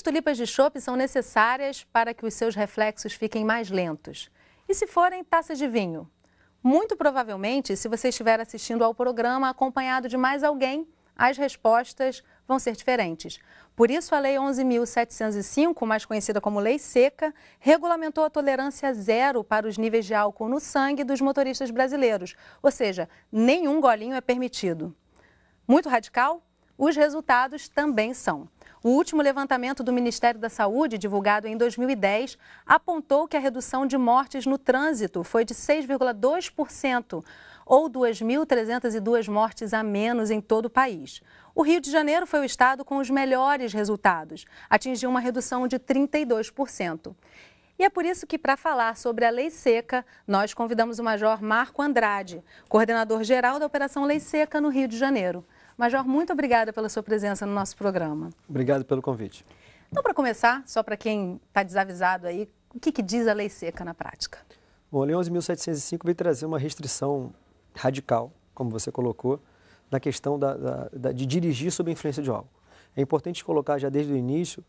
Quantas tulipas de chope são necessárias para que os seus reflexos fiquem mais lentos? E se forem taças de vinho? Muito provavelmente, se você estiver assistindo ao programa acompanhado de mais alguém, as respostas vão ser diferentes. Por isso, a Lei 11.705, mais conhecida como Lei Seca, regulamentou a tolerância zero para os níveis de álcool no sangue dos motoristas brasileiros, ou seja, nenhum golinho é permitido. Muito radical? os resultados também são. O último levantamento do Ministério da Saúde, divulgado em 2010, apontou que a redução de mortes no trânsito foi de 6,2%, ou 2.302 mortes a menos em todo o país. O Rio de Janeiro foi o estado com os melhores resultados, atingiu uma redução de 32%. E é por isso que, para falar sobre a Lei Seca, nós convidamos o Major Marco Andrade, coordenador geral da Operação Lei Seca no Rio de Janeiro. Major, muito obrigada pela sua presença no nosso programa. Obrigado pelo convite. Então, para começar, só para quem está desavisado aí, o que, que, diz a lei seca na prática? Bom, a Lei 11.705 veio trazer uma restrição radical, como você colocou, na questão da, da, da, de dirigir sob a influência de álcool. É importante colocar já desde o início,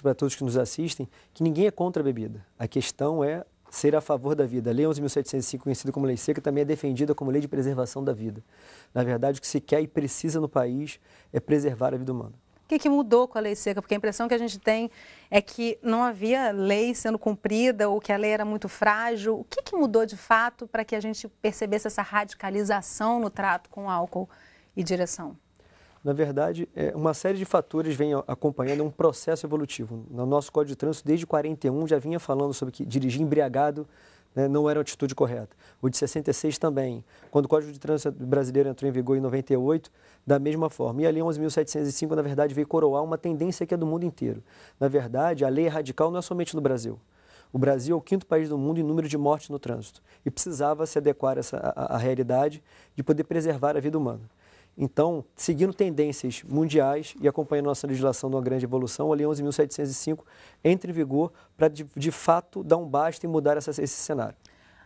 para todos que nos assistem, que ninguém é contra a bebida. A questão é ser a favor da vida. A Lei 11.705, conhecida como Lei Seca, também é defendida como lei de preservação da vida. Na verdade, o que se quer e precisa no país é preservar a vida humana. O que, que mudou com a Lei Seca? Porque a impressão que a gente tem é que não havia lei sendo cumprida ou que a lei era muito frágil. O que, que mudou de fato para que a gente percebesse essa radicalização no trato com álcool e direção? Na verdade, é, uma série de fatores vem acompanhando um processo evolutivo. No nosso Código de Trânsito, desde 41, já vinha falando sobre que dirigir embriagado né, não era a atitude correta. O de 66 também. Quando o Código de Trânsito brasileiro entrou em vigor em 98, da mesma forma. E a Lei 11.705, na verdade, veio coroar uma tendência que é do mundo inteiro. Na verdade, a lei radical não é somente no Brasil. O Brasil é o quinto país do mundo em número de mortes no trânsito e precisava se adequar a essa, a, a realidade de poder preservar a vida humana. Então, seguindo tendências mundiais e acompanhando nossa legislação de uma grande evolução, a Lei 11.705 entra em vigor para, de, de, fato, dar um basta e mudar essa, esse cenário.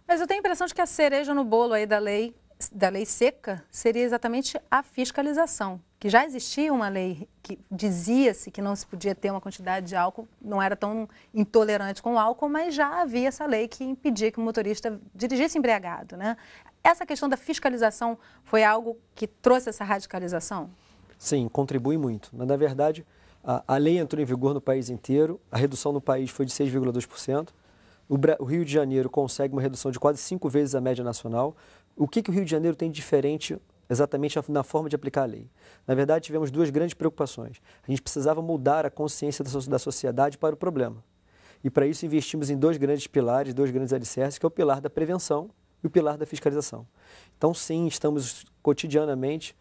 Mas eu tenho a impressão de que a cereja no bolo aí da lei, da lei seca seria exatamente a fiscalização, que já existia uma lei que dizia-se que não se podia ter uma quantidade de álcool, não era tão intolerante com o álcool, mas já havia essa lei que impedia que o motorista dirigisse embriagado, né? Essa questão da fiscalização foi algo que trouxe essa radicalização? Sim, contribui muito. Mas, na verdade, a, a lei entrou em vigor no país inteiro, a redução no país foi de 6,2%. O, o Rio de Janeiro consegue uma redução de quase cinco vezes a média nacional. O que, que o Rio de Janeiro tem de diferente exatamente na forma de aplicar a lei. Na verdade, tivemos duas grandes preocupações. A gente precisava mudar a consciência da sociedade para o problema. E para isso investimos em dois grandes pilares, dois grandes alicerces, que é o pilar da prevenção e o pilar da fiscalização. Então, sim, estamos cotidianamente,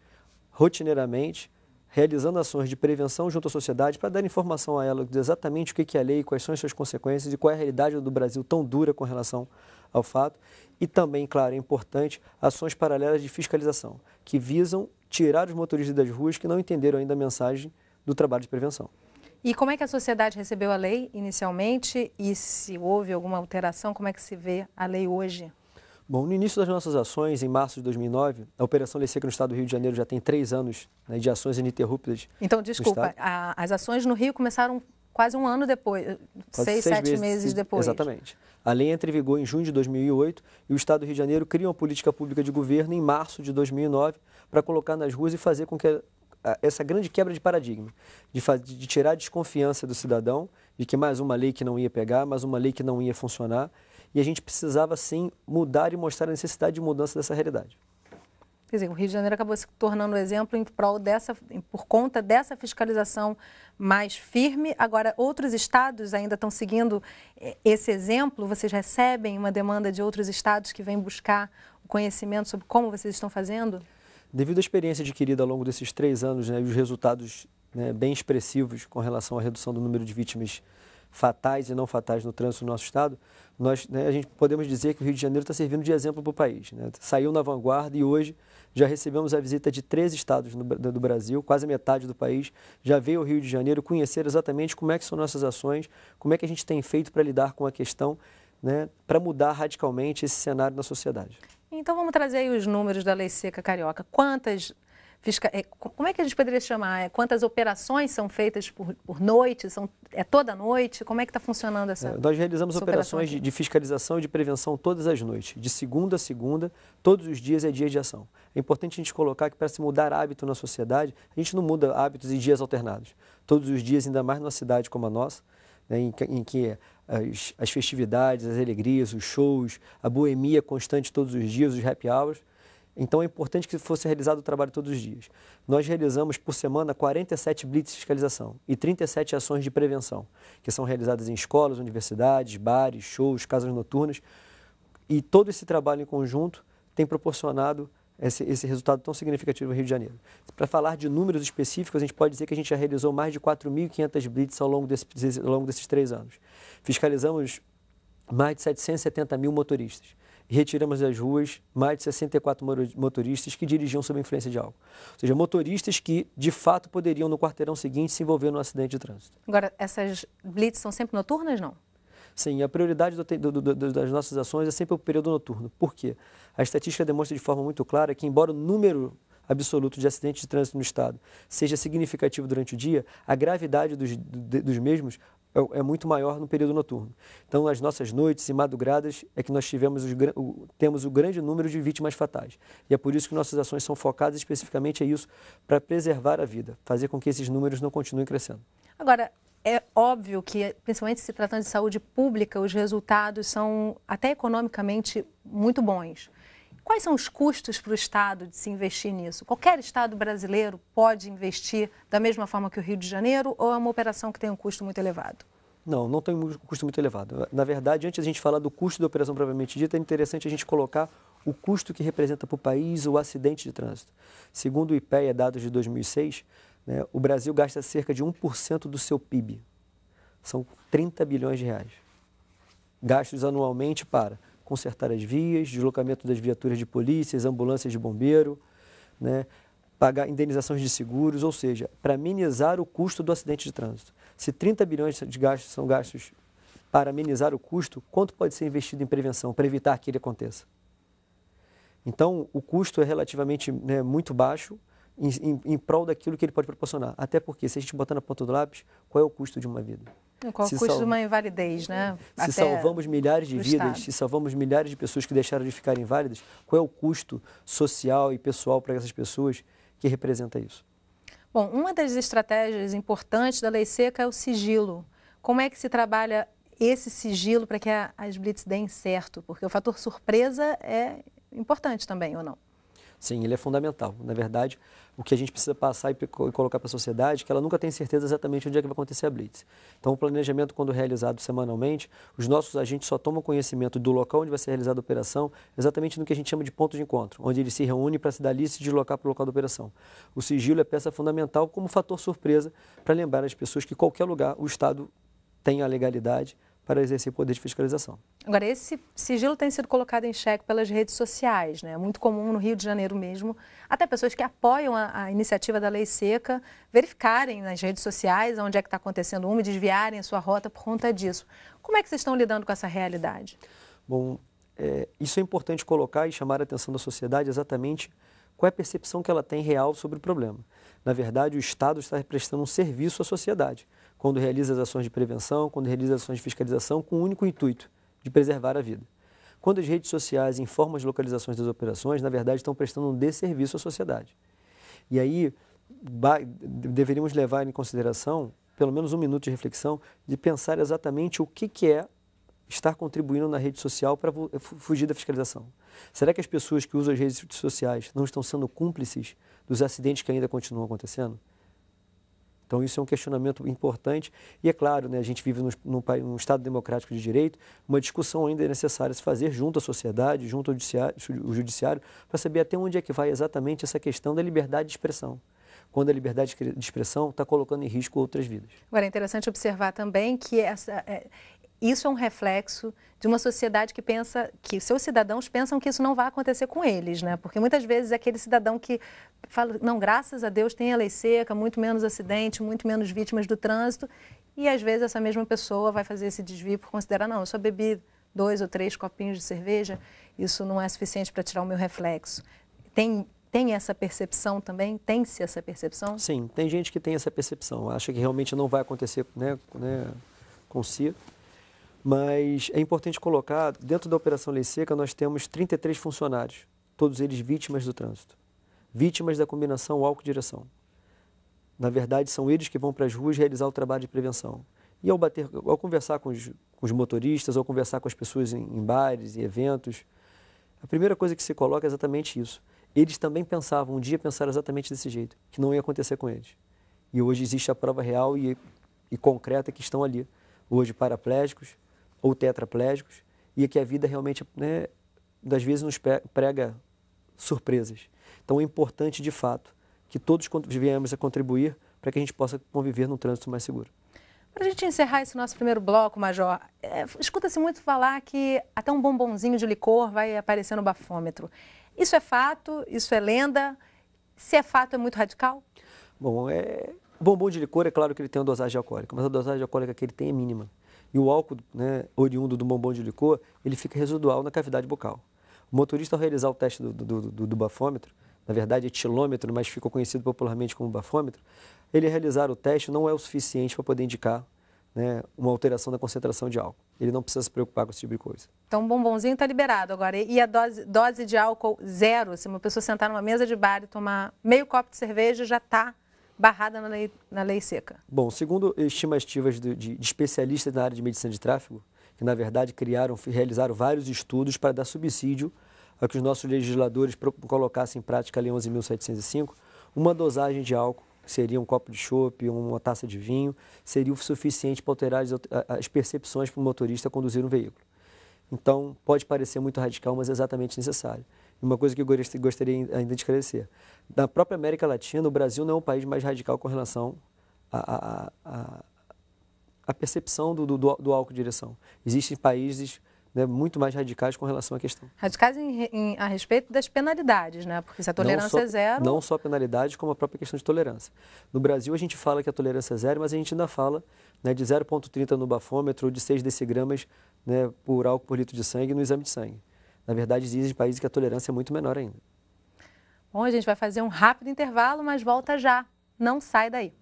rotineiramente, realizando ações de prevenção junto à sociedade para dar informação a ela de exatamente o que é a lei, quais são as suas consequências e qual é a realidade do Brasil tão dura com relação ao fato. E também, claro, é importante, ações paralelas de fiscalização, que visam tirar os motoristas das ruas que não entenderam ainda a mensagem do trabalho de prevenção. E como é que a sociedade recebeu a lei inicialmente e se houve alguma alteração, como é que se vê a lei hoje? Bom, no início das nossas ações, em março de 2009, a Operação Lei Seca no Estado do Rio de Janeiro já tem três anos né, de ações ininterruptas. Então, desculpa, a, as ações no Rio começaram quase um ano depois, quase seis, sete meses, meses depois. Exatamente. A lei entra em vigor em junho de 2008 e o Estado do Rio de Janeiro cria uma política pública de governo em março de 2009 para colocar nas ruas e fazer com que a, a, essa grande quebra de paradigma, de, de tirar a desconfiança do cidadão de que mais uma lei que não ia pegar, mais uma lei que não ia funcionar e a gente precisava, sim, mudar e mostrar a necessidade de mudança dessa realidade. Quer dizer, o Rio de Janeiro acabou se tornando exemplo em prol dessa, por conta dessa fiscalização mais firme. Agora, outros estados ainda estão seguindo eh, esse exemplo? Vocês recebem uma demanda de outros estados que vêm buscar o conhecimento sobre como vocês estão fazendo? Devido à experiência adquirida ao longo desses três anos né, e os resultados né, bem expressivos com relação à redução do número de vítimas fatais e não fatais no trânsito do nosso estado, nós, né, a gente podemos dizer que o Rio de Janeiro está servindo de exemplo para o país. Né? Saiu na vanguarda e hoje já recebemos a visita de três estados no, do Brasil, quase metade do país, já veio ao Rio de Janeiro conhecer exatamente como é que são nossas ações, como é que a gente tem feito para lidar com a questão, né, para mudar radicalmente esse cenário na sociedade. Então vamos trazer aí os números da lei seca carioca. Quantas fisca... É, como é que a gente poderia chamar? É, quantas operações são feitas por, por noite? São... É toda noite? Como é que está funcionando essa? É, nós realizamos essa operações de, de, fiscalização e de prevenção todas as noites, de segunda a segunda, todos os dias é dia de ação. É importante a gente colocar que para se mudar hábito na sociedade, a gente não muda hábitos em dias alternados. Todos os dias, ainda mais numa cidade como a nossa, né, em, em que eh, as, as festividades, as alegrias, os shows, a boemia constante todos os dias, os happy hours então é importante que fosse realizado o trabalho todos os dias. Nós realizamos por semana 47 blitz de fiscalização e 37 ações de prevenção, que são realizadas em escolas, universidades, bares, shows, casas noturnas. E todo esse trabalho em conjunto tem proporcionado esse, esse resultado tão significativo no Rio de Janeiro. Para falar de números específicos, a gente pode dizer que a gente já realizou mais de 4.500 blitz ao longo, desse, ao longo desses três anos. Fiscalizamos mais de 770 mil motoristas retiramos das ruas mais de 64 motoristas que dirigiam sob influência de álcool. Ou seja, motoristas que, de fato, poderiam no quarteirão seguinte se envolver num acidente de trânsito. Agora, essas blitz são sempre noturnas, não? Sim, a prioridade do, do, do, das nossas ações é sempre o período noturno. Por quê? A estatística demonstra de forma muito clara que, embora o número absoluto de acidentes de trânsito no Estado seja significativo durante o dia, a gravidade dos, dos mesmos é, é, muito maior no período noturno. Então, as nossas noites e madrugadas é que nós tivemos os, o, temos o grande número de vítimas fatais. E é por isso que nossas ações são focadas especificamente a isso, para preservar a vida, fazer com que esses números não continuem crescendo. Agora, é óbvio que, principalmente se tratando de saúde pública, os resultados são até economicamente muito bons. Quais são os custos para o Estado de se investir nisso? Qualquer Estado brasileiro pode investir da mesma forma que o Rio de Janeiro ou é uma operação que tem um custo muito elevado? Não, não tem um custo muito elevado. Na verdade, antes de a gente falar do custo da operação propriamente dita, é interessante a gente colocar o custo que representa para o país o acidente de trânsito. Segundo o IPEA, dados de 2006, né, o Brasil gasta cerca de 1% do seu PIB. São 30 bilhões de reais. Gastos anualmente para consertar as vias, deslocamento das viaturas de polícias, ambulâncias de bombeiro, né? pagar indenizações de seguros, ou seja, para minimizar o custo do acidente de trânsito. Se 30 bilhões de gastos são gastos para minimizar o custo, quanto pode ser investido em prevenção para evitar que ele aconteça? Então, o custo é relativamente né, muito baixo em, em, em prol daquilo que ele pode proporcionar. Até porque, se a gente botar na ponta do lápis, qual é o custo de uma vida? Com o custo de uma invalidez, né? Se Até salvamos milhares de vidas, Estado. se salvamos milhares de pessoas que deixaram de ficar inválidas, qual é o custo social e pessoal para essas pessoas que representa isso? Bom, uma das estratégias importantes da lei seca é o sigilo. Como é que se trabalha esse sigilo para que as blitz deem certo? Porque o fator surpresa é importante também, ou não? Sim, ele é fundamental. Na verdade, o que a gente precisa passar e, e colocar para a sociedade, que ela nunca tem certeza exatamente onde é que vai acontecer a blitz. Então, o planejamento, quando realizado semanalmente, os nossos agentes só tomam conhecimento do local onde vai ser realizada a operação, exatamente no que a gente chama de ponto de encontro, onde eles se reúnem para se dali e se deslocar para o local da operação. O sigilo é peça fundamental como fator surpresa para lembrar às pessoas que qualquer lugar o Estado tem a legalidade para exercer poder de fiscalização. Agora, esse sigilo tem sido colocado em xeque pelas redes sociais, né? É muito comum no Rio de Janeiro mesmo, até pessoas que apoiam a, a iniciativa da Lei Seca verificarem nas redes sociais onde é que está acontecendo uma e desviarem a sua rota por conta disso. Como é que vocês estão lidando com essa realidade? Bom, é, isso é importante colocar e chamar a atenção da sociedade exatamente qual é a percepção que ela tem real sobre o problema. Na verdade, o Estado está prestando um serviço à sociedade quando realiza as ações de prevenção, quando realiza as ações de fiscalização, com o um único intuito de preservar a vida. Quando as redes sociais informam as localizações das operações, na verdade estão prestando um desserviço à sociedade. E aí deveríamos levar em consideração, pelo menos um minuto de reflexão, de pensar exatamente o que, que é estar contribuindo na rede social para fugir da fiscalização? Será que as pessoas que usam as redes sociais não estão sendo cúmplices dos acidentes que ainda continuam acontecendo? Então, isso é um questionamento importante. E é claro, né, a gente vive num, num, num Estado democrático de direito, uma discussão ainda é necessária se fazer junto à sociedade, junto ao judiciário, judiciário para saber até onde é que vai exatamente essa questão da liberdade de expressão. Quando a liberdade de expressão está colocando em risco outras vidas. Agora, é interessante observar também que essa, é, isso é um reflexo de uma sociedade que pensa que seus cidadãos pensam que isso não vai acontecer com eles, né? Porque muitas vezes é aquele cidadão que fala, não, graças a Deus tem a lei seca, muito menos acidente, muito menos vítimas do trânsito, e às vezes essa mesma pessoa vai fazer esse desvio por considerar, não, eu só bebi dois ou três copinhos de cerveja, isso não é suficiente para tirar o meu reflexo. Tem tem essa percepção também? Tem-se essa percepção? Sim, tem gente que tem essa percepção, acha que realmente não vai acontecer né, né, consigo. Mas é importante colocar, dentro da Operação Lei Seca, nós temos 33 funcionários, todos eles vítimas do trânsito, vítimas da combinação álcool-direção. Na verdade, são eles que vão para as ruas realizar o trabalho de prevenção. E ao, bater, ao conversar com os, com os motoristas, ao conversar com as pessoas em, em bares e eventos, a primeira coisa que se coloca é exatamente isso. Eles também pensavam, um dia pensaram exatamente desse jeito, que não ia acontecer com eles. E hoje existe a prova real e, e concreta que estão ali. Hoje, paraplégicos, ou tetraplégicos, e é que a vida realmente, né, das vezes, nos prega surpresas. Então é importante, de fato, que todos viemos a contribuir para que a gente possa conviver num trânsito mais seguro. Para a gente encerrar esse nosso primeiro bloco, Major, é, escuta-se muito falar que até um bombonzinho de licor vai aparecer no bafômetro. Isso é fato? Isso é lenda? Se é fato, é muito radical? Bom, é... bombom de licor, é claro que ele tem uma dosagem alcoólica, mas a dosagem alcoólica que ele tem é mínima e o álcool né, oriundo do bombom de licor, ele fica residual na cavidade bucal. O motorista, ao realizar o teste do, do, do, do bafômetro, na verdade é tilômetro, mas ficou conhecido popularmente como bafômetro, ele realizar o teste não é o suficiente para poder indicar né, uma alteração da concentração de álcool. Ele não precisa se preocupar com esse tipo de coisa. Então, o bombonzinho está liberado agora. E a dose, dose de álcool zero, se uma pessoa sentar numa mesa de bar e tomar meio copo de cerveja, já está barrada na lei, na lei seca? Bom, segundo estimativas de, de, de especialistas na área de medicina de tráfego, que na verdade criaram, realizaram vários estudos para dar subsídio a que os nossos legisladores colocassem em prática a Lei 11.705, uma dosagem de álcool, seria um copo de chope, uma taça de vinho, seria o suficiente para alterar as, as percepções para o motorista conduzir um veículo. Então, pode parecer muito radical, mas é exatamente necessário. Uma coisa que eu gostaria ainda de esclarecer. Na própria América Latina, o Brasil não é o país mais radical com relação à, a a percepção do, do, do álcool de direção. Existem países né, muito mais radicais com relação à questão. Radicais em, em, a respeito das penalidades, né? Porque se a tolerância só, é zero. Não só penalidades, como a própria questão de tolerância. No Brasil, a gente fala que a tolerância é zero, mas a gente ainda fala né, de 0,30 no bafômetro ou de 6 decigramas né, por álcool por litro de sangue no exame de sangue. Na verdade, existem países que a tolerância é muito menor ainda. Bom, a gente vai fazer um rápido intervalo, mas volta já. Não sai daí.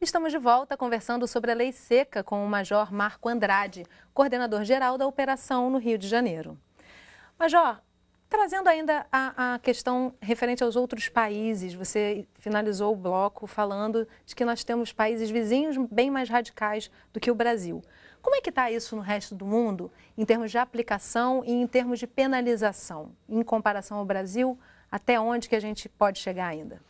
Estamos de volta conversando sobre a lei seca com o Major Marco Andrade, coordenador geral da operação no Rio de Janeiro. Major, Trazendo ainda a, a, questão referente aos outros países, você finalizou o bloco falando de que nós temos países vizinhos bem mais radicais do que o Brasil. Como é que está isso no resto do mundo, em termos de aplicação e em termos de penalização, em comparação ao Brasil? Até onde que a gente pode chegar ainda?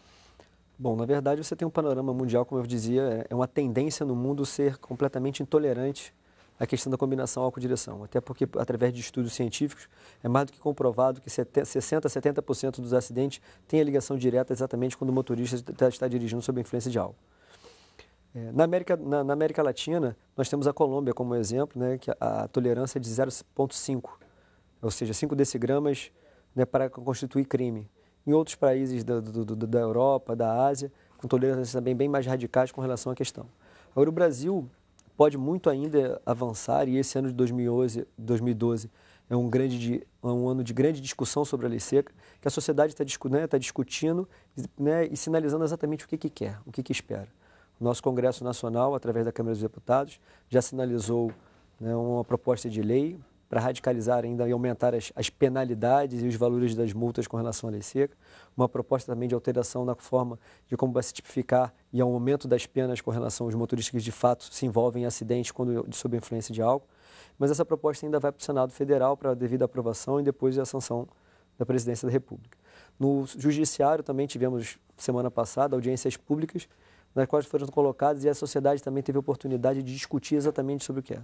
Bom, na verdade você tem um panorama mundial, como eu dizia, é, é uma tendência no mundo ser completamente intolerante a questão da combinação álcool-direção, até porque, através de estudos científicos, é mais do que comprovado que 60% a 70% dos acidentes têm a ligação direta exatamente quando o motorista está, está dirigindo sob a influência de álcool. É, na, América, na, na, América Latina, nós temos a Colômbia como exemplo, né, que a, a tolerância é de 0,5, ou seja, 5 decigramas né, para constituir crime. Em outros países da, do, do, da Europa, da Ásia, com tolerâncias também bem mais radicais com relação à questão. Agora, o Brasil pode muito ainda avançar e esse ano de 2011, 2012 é um, grande de, é um ano de grande discussão sobre a lei seca, que a sociedade está né, tá discutindo né, e sinalizando exatamente o que, que quer, o que, que espera. O nosso Congresso Nacional, através da Câmara dos Deputados, já sinalizou né, uma proposta de lei para radicalizar ainda e aumentar as, as, penalidades e os valores das multas com relação à lei seca. Uma proposta também de alteração na forma de como vai se tipificar e ao aumento das penas com relação aos motoristas que de fato se envolvem em acidentes quando sob influência de álcool. Mas essa proposta ainda vai para o Senado Federal para a devida aprovação e depois a sanção da Presidência da República. No Judiciário também tivemos semana passada audiências públicas nas quais foram colocadas e a sociedade também teve oportunidade de discutir exatamente sobre o que é.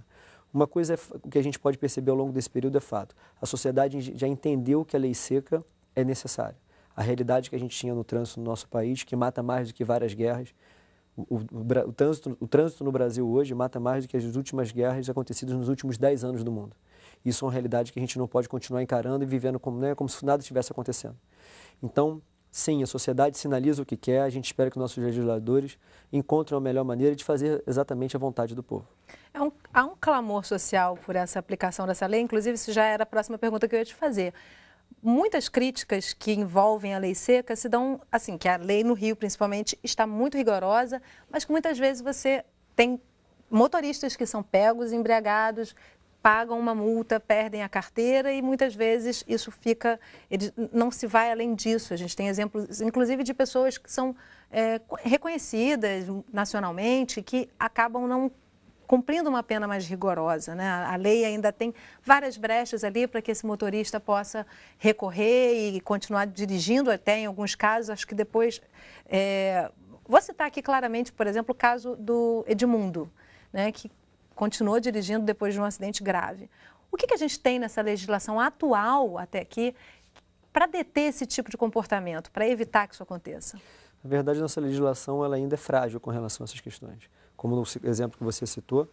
Uma coisa é, que a gente pode perceber ao longo desse período é fato. A sociedade já entendeu que a lei seca é necessária. A realidade que a gente tinha no trânsito no nosso país, que mata mais do que várias guerras, o, o, o, trânsito, o, trânsito, no Brasil hoje mata mais do que as últimas guerras acontecidas nos últimos 10 anos do mundo. Isso é uma realidade que a gente não pode continuar encarando e vivendo como, né, como se nada estivesse acontecendo. Então, Sim, a sociedade sinaliza o que quer, a gente espera que nossos legisladores encontrem a melhor maneira de fazer exatamente a vontade do povo. Há é um, há um clamor social por essa aplicação dessa lei, inclusive isso já era a próxima pergunta que eu ia te fazer muitas críticas que envolvem a lei seca se dão, assim, que a lei no Rio, principalmente, está muito rigorosa, mas que muitas vezes você tem motoristas que são pegos, embriagados, pagam uma multa, perdem a carteira e muitas vezes isso fica, ele, não se vai além disso. A gente tem exemplos, inclusive, de pessoas que são é, reconhecidas nacionalmente, que acabam não cumprindo uma pena mais rigorosa. Né? A lei ainda tem várias brechas ali para que esse motorista possa recorrer e continuar dirigindo até, em alguns casos, acho que depois... É... Vou citar aqui claramente, por exemplo, o caso do Edmundo, né, que continuou dirigindo depois de um acidente grave. O que, que a gente tem nessa legislação atual até aqui para deter esse tipo de comportamento, para evitar que isso aconteça? Na verdade, nossa legislação ela ainda é frágil com relação a essas questões. Como no exemplo que você citou,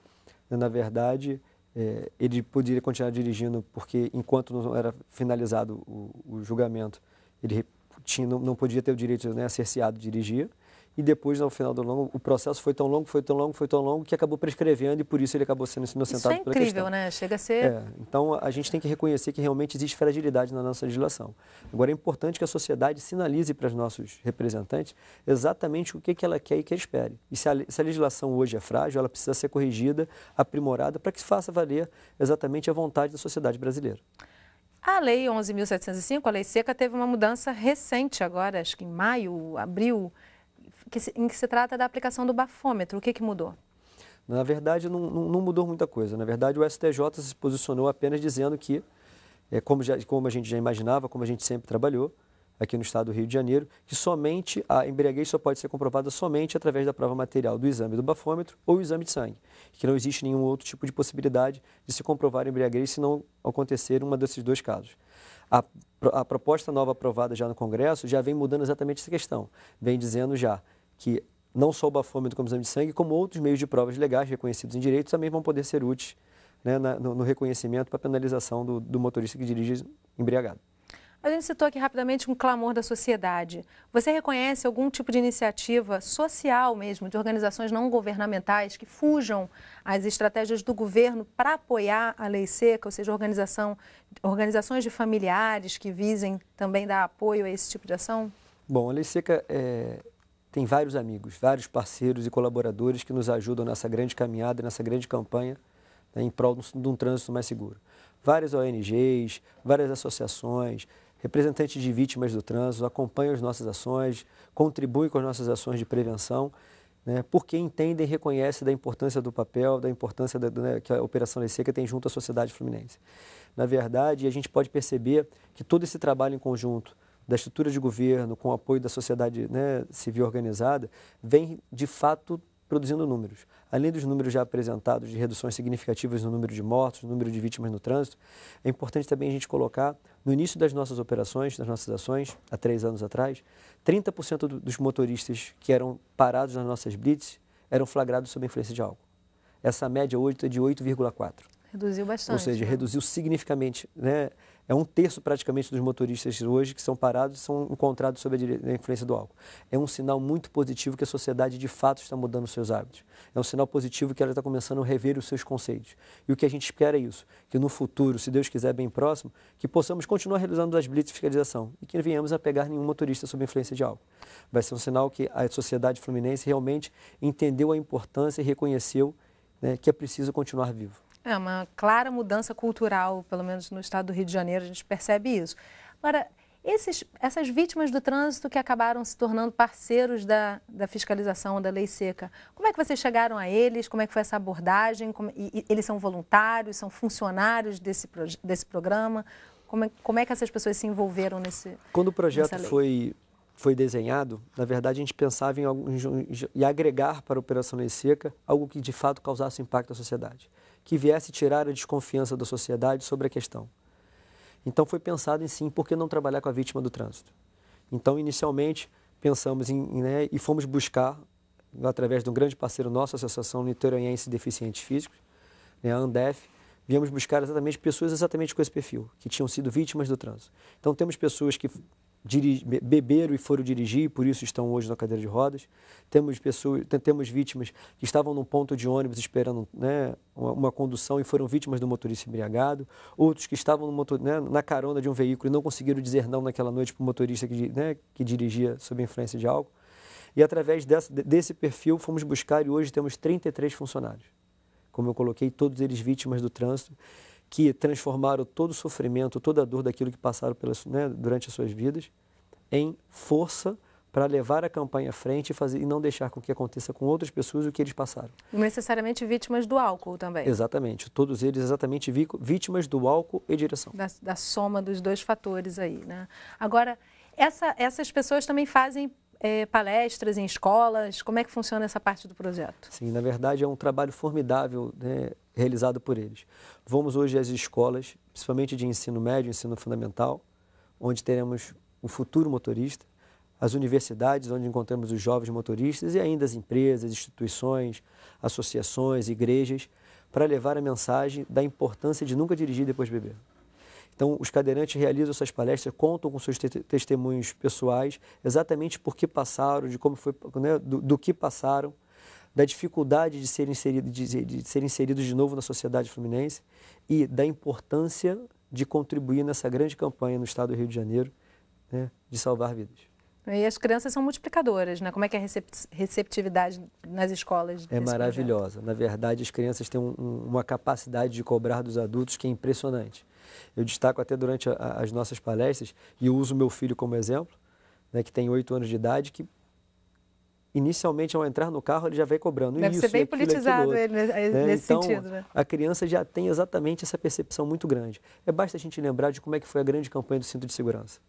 né, na verdade, é, ele poderia continuar dirigindo porque, enquanto não era finalizado o, o julgamento, ele tinha, não, não, podia ter o direito né, cerceado de dirigir e depois, no final do longo, o processo foi tão longo, foi tão longo, foi tão longo, que acabou prescrevendo e por isso ele acabou sendo inocentado isso é incrível, questão. né? Chega a ser... É, então, a gente tem que reconhecer que realmente existe fragilidade na nossa legislação. Agora, é importante que a sociedade sinalize para os nossos representantes exatamente o que, que ela quer e que espere. E se a, se a legislação hoje é frágil, ela precisa ser corrigida, aprimorada, para que faça valer exatamente a vontade da sociedade brasileira. A Lei 11.705, a Lei Seca, teve uma mudança recente agora, acho que em maio, abril, que se, em que se trata da aplicação do bafômetro. O que, que mudou? Na verdade, não, não, mudou muita coisa. Na verdade, o STJ se posicionou apenas dizendo que, é, como, já, como a gente já imaginava, como a gente sempre trabalhou, aqui no estado do Rio de Janeiro, que somente a embriaguez só pode ser comprovada somente através da prova material do exame do bafômetro ou exame de sangue, que não existe nenhum outro tipo de possibilidade de se comprovar a embriaguez se não acontecer uma desses dois casos. A, a proposta nova aprovada já no Congresso já vem mudando exatamente essa questão, vem dizendo já que não só o bafômetro como exame de sangue, como outros meios de provas legais reconhecidos em direito também vão poder ser úteis né, na, no, no, reconhecimento para penalização do, do motorista que dirige embriagado. A gente citou aqui rapidamente um clamor da sociedade. Você reconhece algum tipo de iniciativa social mesmo, de organizações não governamentais que fujam às estratégias do governo para apoiar a lei seca, ou seja, organização, organizações de familiares que visem também dar apoio a esse tipo de ação? Bom, a lei seca é, tem vários amigos, vários parceiros e colaboradores que nos ajudam nessa grande caminhada, nessa grande campanha né, em prol de um trânsito mais seguro. Várias ONGs, várias associações, representantes de vítimas do trânsito acompanham as nossas ações, contribuem com as nossas ações de prevenção, né, porque entendem e reconhecem da importância do papel, da importância da, né, que a Operação Lei Seca tem junto à sociedade fluminense. Na verdade, a gente pode perceber que todo esse trabalho em conjunto, da estrutura de governo, com o apoio da sociedade né, civil organizada, vem de fato produzindo números. Além dos números já apresentados de reduções significativas no número de mortos, no número de vítimas no trânsito, é importante também a gente colocar, no início das nossas operações, das nossas ações, há três anos atrás, 30% dos motoristas que eram parados nas nossas blitz eram flagrados sob influência de álcool. Essa média hoje é de 8,4%. Reduziu bastante. Ou seja, né? reduziu significativamente, né? É um terço praticamente dos motoristas hoje que são parados são encontrados sob a influência do álcool. É um sinal muito positivo que a sociedade de fato está mudando seus hábitos. É um sinal positivo que ela está começando a rever os seus conceitos. E o que a gente espera é isso, que no futuro, se Deus quiser bem próximo, que possamos continuar realizando as blitz de fiscalização e que não venhamos a pegar nenhum motorista sob influência de álcool. Vai ser um sinal que a sociedade fluminense realmente entendeu a importância e reconheceu né, que é preciso continuar vivo. É uma clara mudança cultural, pelo menos no estado do Rio de Janeiro, a gente percebe isso. Agora, esses, essas vítimas do trânsito que acabaram se tornando parceiros da, da fiscalização da lei seca, como é que vocês chegaram a eles? Como é que foi essa abordagem? Como, e, e, eles são voluntários, são funcionários desse, desse programa? Como é, como é que essas pessoas se envolveram nesse Quando o projeto foi, foi desenhado, na verdade a gente pensava em, algum, em, em, em agregar para a Operação Lei Seca algo que de fato causasse impacto à sociedade que viesse tirar a desconfiança da sociedade sobre a questão. Então foi pensado em sim, por que não trabalhar com a vítima do trânsito? Então, inicialmente, pensamos em, né, e fomos buscar, através de um grande parceiro nosso, a Associação Niteroiense de Deficientes Físicos, né, a ANDEF, viemos buscar exatamente pessoas exatamente com esse perfil, que tinham sido vítimas do trânsito. Então, temos pessoas que beberam e foram dirigir, por isso estão hoje na cadeira de rodas. Temos pessoas, temos vítimas que estavam num ponto de ônibus esperando né, uma, uma condução e foram vítimas do motorista embriagado. Outros que estavam motor, né, na carona de um veículo e não conseguiram dizer não naquela noite para o motorista que, né, que dirigia sob influência de álcool. E através dessa, desse perfil fomos buscar e hoje temos 33 funcionários. Como eu coloquei, todos eles vítimas do trânsito que transformaram todo o sofrimento, toda a dor daquilo que passaram pelas, né, durante as suas vidas em força para levar a campanha à frente e, fazer, e não deixar com que aconteça com outras pessoas o que eles passaram. Necessariamente vítimas do álcool também. Exatamente, todos eles exatamente vítimas do álcool e direção. Da, da soma dos dois fatores aí, né? Agora, essa, essas pessoas também fazem é, palestras em escolas? Como é que funciona essa parte do projeto? Sim, na verdade é um trabalho formidável né, realizado por eles. Vamos hoje às escolas, principalmente de ensino médio, ensino fundamental, onde teremos o futuro motorista, as universidades, onde encontramos os jovens motoristas e ainda as empresas, instituições, associações, igrejas, para levar a mensagem da importância de nunca dirigir depois de beber. Então, os cadeirantes realizam essas palestras, contam com seus te testemunhos pessoais, exatamente por que passaram, de como foi, né, do, do, que passaram, da dificuldade de serem inseridos de, de, ser inseridos de novo na sociedade fluminense e da importância de contribuir nessa grande campanha no Estado do Rio de Janeiro né, de salvar vidas. E as crianças são multiplicadoras, né? Como é que é a receptividade nas escolas? É maravilhosa. Projeto? Na verdade, as crianças têm um, uma capacidade de cobrar dos adultos que é impressionante. Eu destaco até durante a, as nossas palestras, e uso meu filho como exemplo, né, que tem oito anos de idade, que inicialmente ao entrar no carro ele já vai cobrando Deve isso, ser bem aquilo, politizado aquilo, ele nesse né? então, sentido. Né? A criança já tem exatamente essa percepção muito grande. É basta a gente lembrar de como é que foi a grande campanha do cinto de segurança.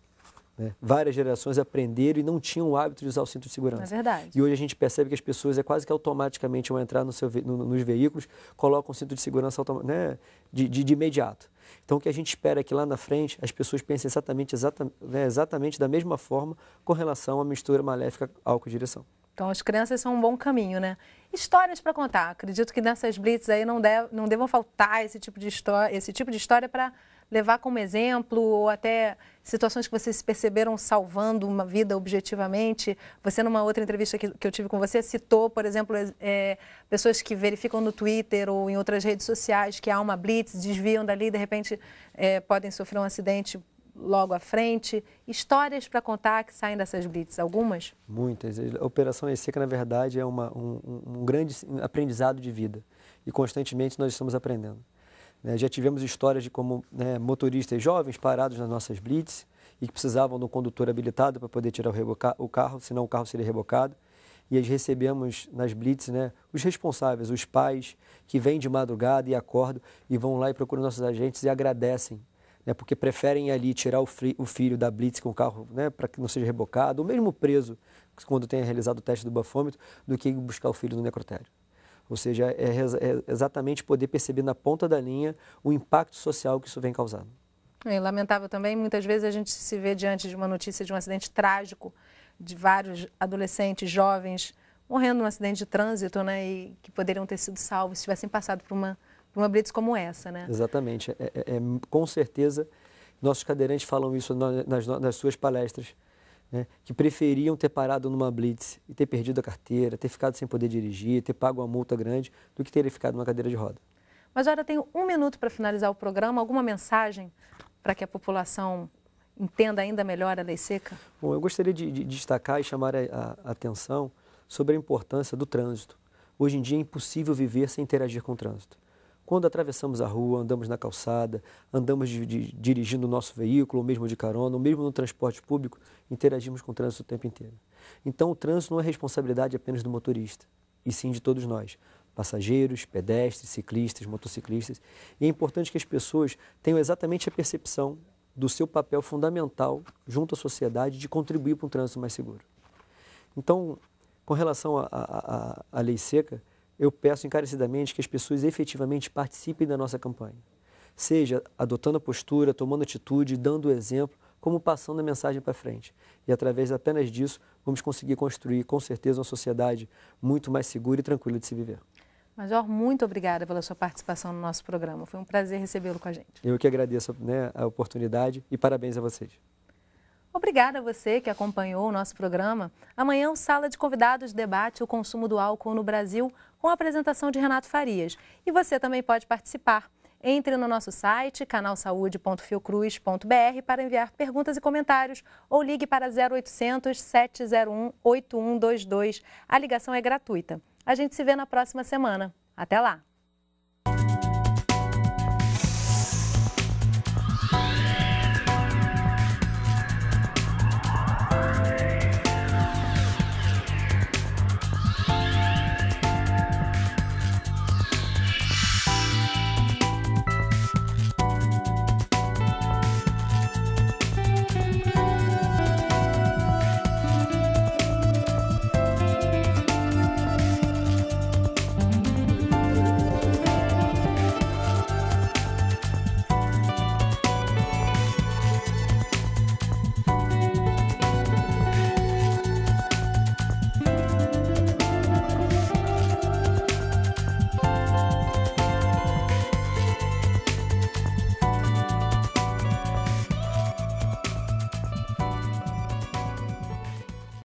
Né? Várias gerações aprenderam e não tinham o hábito de usar o cinto de segurança. É verdade. E hoje a gente percebe que as pessoas é quase que automaticamente vão entrar no seu, no, nos veículos, colocam o cinto de segurança né? de, de, de imediato. Então, o que a gente espera é que lá na frente as pessoas pensem exatamente, exatamente, né, exatamente da mesma forma com relação à mistura maléfica álcool e direção. Então, as crianças são um bom caminho, né? Histórias para contar. Acredito que nessas blitz aí não, deve, não devam faltar esse tipo de, esse tipo de história para levar como exemplo ou até situações que vocês perceberam salvando uma vida objetivamente? Você, numa outra entrevista que, que eu tive com você, citou, por exemplo, é, pessoas que verificam no Twitter ou em outras redes sociais que há uma blitz, desviam dali e, de repente, é, podem sofrer um acidente logo à frente. Histórias para contar que saem dessas blitz, algumas? Muitas. A Operação Seca na verdade, é uma, um, um grande assim, aprendizado de vida. E constantemente nós estamos aprendendo. Né, já tivemos histórias de como né, motoristas jovens parados nas nossas blitz e que precisavam do condutor habilitado para poder tirar o, o, carro, senão o carro seria rebocado. E aí recebemos nas blitz né, os responsáveis, os pais que vêm de madrugada e acordam e vão lá e procuram nossos agentes e agradecem né, porque preferem ali tirar o, o, filho da blitz com o carro né, para que não seja rebocado, ou mesmo preso quando tenha realizado o teste do bafômetro, do que buscar o filho no necrotério. Ou seja, é, é exatamente poder perceber na ponta da linha o impacto social que isso vem causando. É lamentável também, muitas vezes a gente se vê diante de uma notícia de um acidente trágico de vários adolescentes, jovens, morrendo num acidente de trânsito, né, e que poderiam ter sido salvos se tivessem passado por uma, por uma blitz como essa, né? Exatamente. É, é, é com certeza, nossos cadeirantes falam isso nas, nas suas palestras, né, que preferiam ter parado numa blitz e ter perdido a carteira, ter ficado sem poder dirigir, ter pago uma multa grande, do que ter ficado numa cadeira de roda. Mas agora tenho um minuto para finalizar o programa. Alguma mensagem para que a população entenda ainda melhor a lei seca? Bom, eu gostaria de, de destacar e chamar a, a, atenção sobre a importância do trânsito. Hoje em dia é impossível viver sem interagir com o trânsito. Quando atravessamos a rua, andamos na calçada, andamos de, de, dirigindo o nosso veículo, ou mesmo de carona, ou mesmo no transporte público, interagimos com o trânsito o tempo inteiro. Então, o trânsito não é responsabilidade apenas do motorista, e sim de todos nós, passageiros, pedestres, ciclistas, motociclistas. E é importante que as pessoas tenham exatamente a percepção do seu papel fundamental junto à sociedade de contribuir para um trânsito mais seguro. Então, com relação à lei seca, eu peço encarecidamente que as pessoas efetivamente participem da nossa campanha. Seja adotando a postura, tomando atitude, dando o exemplo, como passando a mensagem para frente. E através apenas disso, vamos conseguir construir, com certeza, uma sociedade muito mais segura e tranquila de se viver. Major, muito obrigada pela sua participação no nosso programa. Foi um prazer recebê-lo com a gente. Eu que agradeço né, a oportunidade e parabéns a vocês. Obrigada a você que acompanhou o nosso programa. Amanhã, Sala de Convidados debate o consumo do álcool no Brasil com a apresentação de Renato Farias. E você também pode participar. Entre no nosso site canalsaude.fiocruz.br para enviar perguntas e comentários ou ligue para 0800 701 8122. A ligação é gratuita. A gente se vê na próxima semana. Até lá!